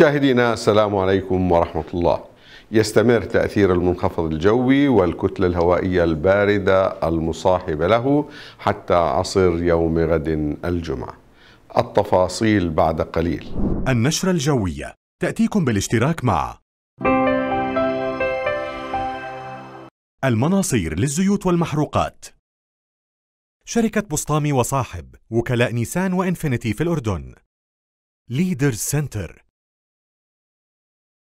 مشاهدينا السلام عليكم ورحمة الله يستمر تأثير المنخفض الجوي والكتلة الهوائية الباردة المصاحبة له حتى عصر يوم غد الجمعة التفاصيل بعد قليل النشرة الجوية تأتيكم بالاشتراك مع المناصير للزيوت والمحروقات شركة بسطامي وصاحب وكلاء نيسان وإنفينيتي في الأردن ليدرز سنتر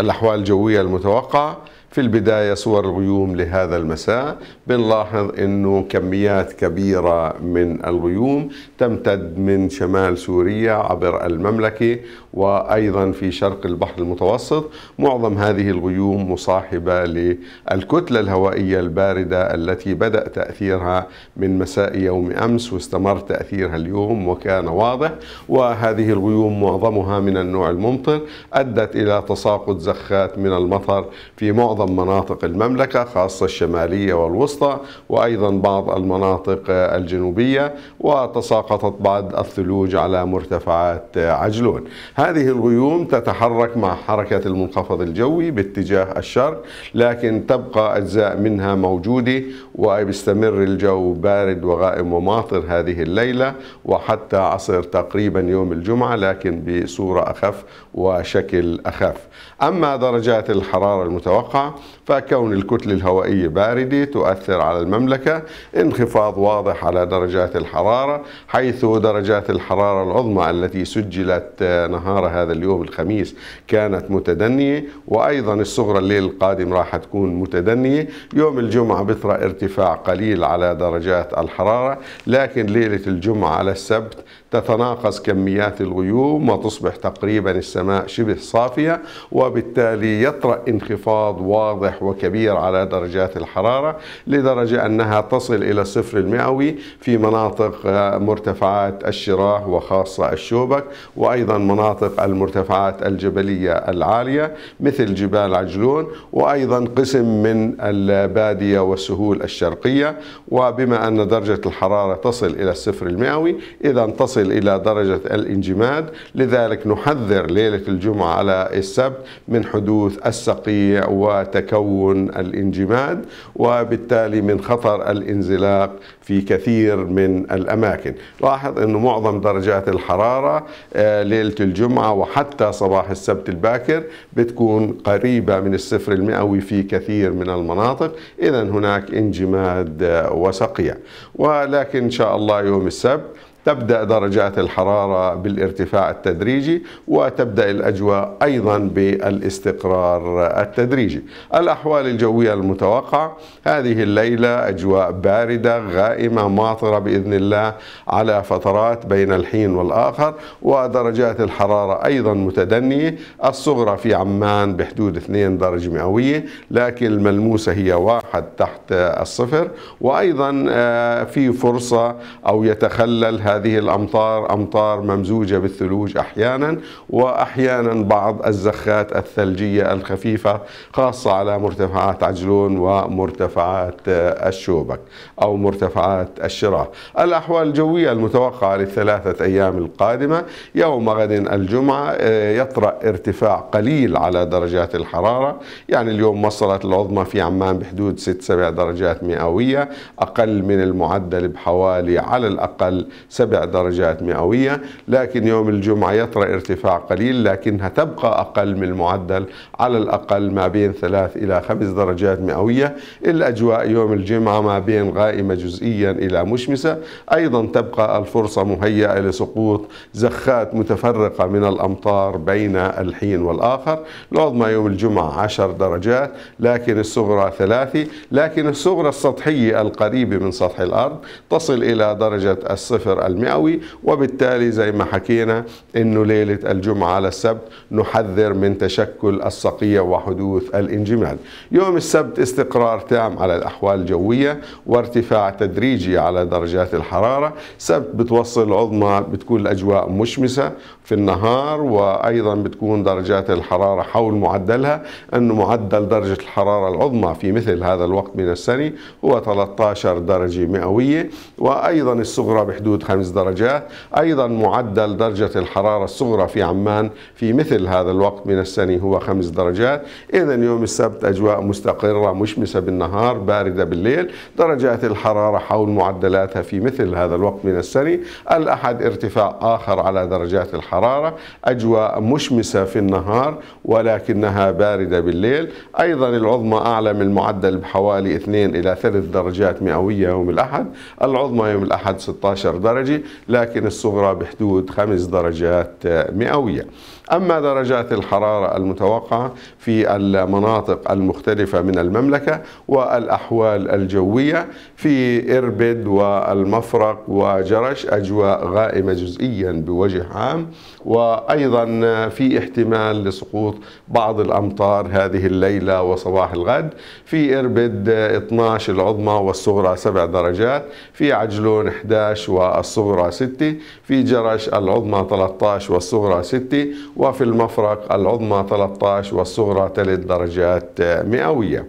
الأحوال الجوية المتوقعة في البداية صور الغيوم لهذا المساء بنلاحظ أنه كميات كبيرة من الغيوم تمتد من شمال سوريا عبر المملكة وأيضا في شرق البحر المتوسط معظم هذه الغيوم مصاحبة للكتلة الهوائية الباردة التي بدأ تأثيرها من مساء يوم أمس واستمر تأثيرها اليوم وكان واضح وهذه الغيوم معظمها من النوع الممطر أدت إلى تساقط زخات من المطر في معظم معظم مناطق المملكة خاصة الشمالية والوسطى وأيضا بعض المناطق الجنوبية وتساقطت بعض الثلوج على مرتفعات عجلون هذه الغيوم تتحرك مع حركة المنخفض الجوي باتجاه الشرق لكن تبقى أجزاء منها موجودة ويستمر الجو بارد وغائم وماطر هذه الليلة وحتى عصر تقريبا يوم الجمعة لكن بصورة أخف وشكل أخف أما درجات الحرارة المتوقعة فكون الكتلة الهوائية باردة تؤثر على المملكة انخفاض واضح على درجات الحرارة حيث درجات الحرارة العظمى التي سجلت آه، نهار هذا اليوم الخميس كانت متدنية وأيضا الصغرى الليل القادم راح تكون متدنية يوم الجمعة بطرى ارتفاع قليل على درجات الحرارة لكن ليلة الجمعة على السبت تتناقص كميات الغيوم وتصبح تقريبا السماء شبه صافية وبالتالي يطرأ انخفاض واضح وكبير على درجات الحرارة لدرجة أنها تصل إلى الصفر المئوي في مناطق آه، مرتفعات الشراح وخاصة الشوبك وأيضا مناطق المرتفعات الجبلية العالية مثل جبال عجلون وأيضا قسم من البادية والسهول الشرقية وبما أن درجة الحرارة تصل إلى الصفر المئوي إذا تصل إلى درجة الانجماد لذلك نحذر ليلة الجمعة على السبت من حدوث السقيع و وتكون الانجماد وبالتالي من خطر الانزلاق في كثير من الأماكن لاحظ أنه معظم درجات الحرارة آه، ليلة الجمعة وحتى صباح السبت الباكر بتكون قريبة من الصفر المئوي في كثير من المناطق إذا هناك انجماد آه، وسقيع ولكن إن شاء الله يوم السبت تبدأ درجات الحرارة بالارتفاع التدريجي وتبدأ الأجواء أيضا بالاستقرار التدريجي الأحوال الجوية المتوقعة هذه الليلة أجواء باردة غائمة ماطرة بإذن الله على فترات بين الحين والآخر ودرجات الحرارة أيضا متدنية الصغرى في عمان بحدود 2 درجة مئوية لكن الملموسة هي واحد تحت الصفر وأيضا آه، في فرصة أو يتخلل هذا هذه الأمطار أمطار ممزوجة بالثلوج أحيانا وأحيانا بعض الزخات الثلجية الخفيفة خاصة على مرتفعات عجلون ومرتفعات آه، الشوبك أو مرتفعات الشراء الأحوال الجوية المتوقعة للثلاثة أيام القادمة يوم غد الجمعة آه، يطرأ ارتفاع قليل على درجات الحرارة يعني اليوم وصلت العظمى في عمان بحدود 6 7 درجات مئوية أقل من المعدل بحوالي على الأقل 7 سبع درجات مئوية لكن يوم الجمعة يطرأ ارتفاع قليل لكنها تبقى أقل من المعدل على الأقل ما بين ثلاث إلى خمس درجات مئوية الأجواء يوم الجمعة ما بين غائمة جزئيا إلى مشمسة أيضا تبقى الفرصة مهيئة لسقوط زخات متفرقة من الأمطار بين الحين والآخر العظمى يوم الجمعة 10 درجات لكن الصغرى ثلاثة لكن الصغرى السطحية القريبة من سطح الأرض تصل إلى درجة الصفر المئوي وبالتالي زي ما حكينا انه ليله الجمعه على السبت نحذر من تشكل الصقيع وحدوث الانجماد. يوم السبت استقرار تام على الاحوال الجويه وارتفاع تدريجي على درجات الحراره، سبت بتوصل عظمى بتكون الاجواء مشمسه في النهار وايضا بتكون درجات الحراره حول معدلها انه معدل درجه الحراره العظمى في مثل هذا الوقت من السنه هو 13 درجه مئويه وايضا الصغرى بحدود خمس درجات أيضا معدل درجة الحرارة الصغرى في عمان في مثل هذا الوقت من السنة هو خمس درجات إذا يوم السبت أجواء مستقرة مشمسة بالنهار باردة بالليل درجات الحرارة حول معدلاتها في مثل هذا الوقت من السنة الأحد ارتفاع آخر على درجات الحرارة أجواء مشمسة في النهار ولكنها باردة بالليل أيضا العظمى أعلى من المعدل بحوالي 2 إلى 3 درجات مئوية يوم الأحد العظمى يوم الأحد 16 درجة درجة لكن الصغرى بحدود خمس درجات مئوية أما درجات الحرارة المتوقعة في المناطق المختلفة من المملكة والأحوال الجوية في إربد والمفرق وجرش أجواء غائمة جزئيا بوجه عام وأيضا في احتمال لسقوط بعض الأمطار هذه الليلة وصباح الغد في إربد 12 العظمى والصغرى 7 درجات في عجلون 11 والصغرى 6 في جرش العظمى 13 والصغرى 6 وفي المفرق العظمى 13 والصغرى 3 درجات مئوية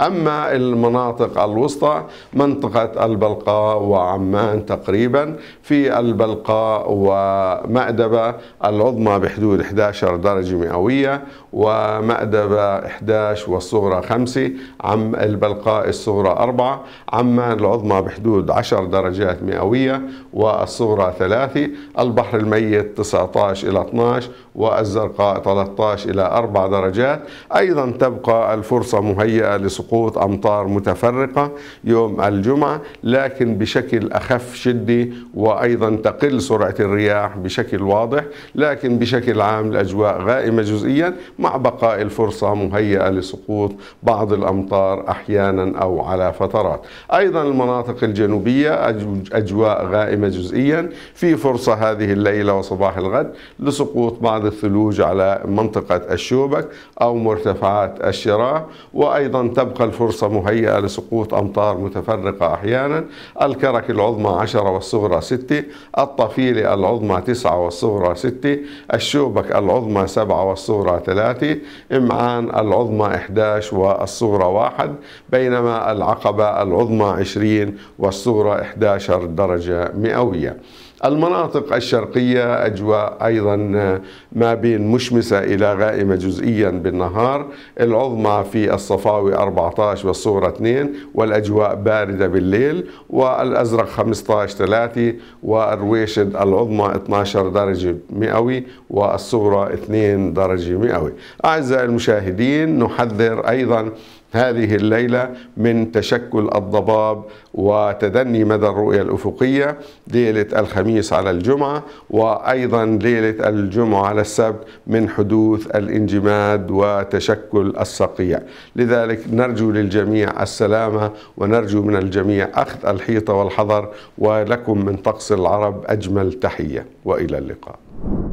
أما المناطق الوسطى منطقة البلقاء وعمان تقريبا في البلقاء ومأدبة العظمى بحدود 11 درجة مئوية ومأدبة 11 والصغرى 5 عم البلقاء الصغرى 4 عمان العظمى بحدود 10 درجات مئوية والصغرى 3 البحر الميت 19 إلى 12 والزرقاء 13 إلى 4 درجات أيضا تبقى الفرصة مهيئة لسقوط سقوط أمطار متفرقة يوم الجمعة لكن بشكل أخف شدة وأيضا تقل سرعة الرياح بشكل واضح لكن بشكل عام الأجواء غائمة جزئيا مع بقاء الفرصة مهيئة لسقوط بعض الأمطار أحيانا أو على فترات أيضا المناطق الجنوبية أجواء غائمة جزئيا في فرصة هذه الليلة وصباح الغد لسقوط بعض الثلوج على منطقة الشوبك أو مرتفعات الشراع وأيضا تبقى تبقى الفرصة مهيئة لسقوط أمطار متفرقة أحيانا الكرك العظمى 10 والصغرى 6 الطفيلة العظمى 9 والصغرى 6 الشوبك العظمى 7 والصغرى 3 إمعان العظمى 11 والصغرى 1 بينما العقبة العظمى 20 والصغرى 11 درجة مئوية المناطق الشرقية أجواء أيضا آه، ما بين مشمسة إلى غائمة جزئيا بالنهار العظمى في الصفاوي 14 والصورة 2 والأجواء باردة بالليل والأزرق 15 3 والرويشد العظمى 12 درجة مئوي والصورة 2 درجة مئوي أعزائي المشاهدين نحذر أيضا هذه الليلة من تشكل الضباب وتدني مدى الرؤية الأفقية ليلة الخميس على الجمعة وأيضا ليلة الجمعة على السبت من حدوث الانجماد وتشكل الصقيع لذلك نرجو للجميع السلامة ونرجو من الجميع أخذ الحيطة والحذر ولكم من طقس العرب أجمل تحية وإلى اللقاء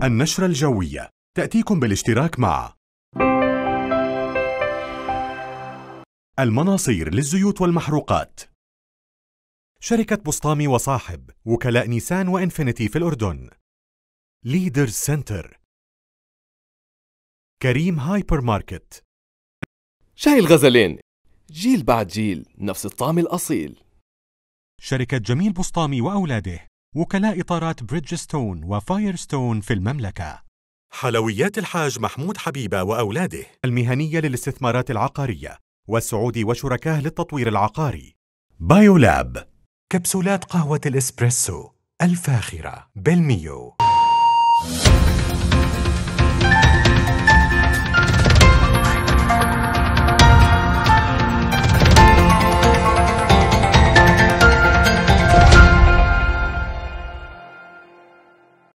النشرة الجوية تأتيكم بالاشتراك مع المناصير للزيوت والمحروقات شركة بسطامي وصاحب وكلاء نيسان وإنفينيتي في الأردن ليدر سنتر كريم هايبر ماركت شاي الغزلين جيل بعد جيل نفس الطعم الأصيل شركة جميل بسطامي وأولاده وكلاء إطارات بريدجستون وفايرستون في المملكة حلويات الحاج محمود حبيبة وأولاده المهنية للاستثمارات العقارية والسعودي وشركاه للتطوير العقاري بايولاب كبسولات قهوة الإسبريسو الفاخرة بالميو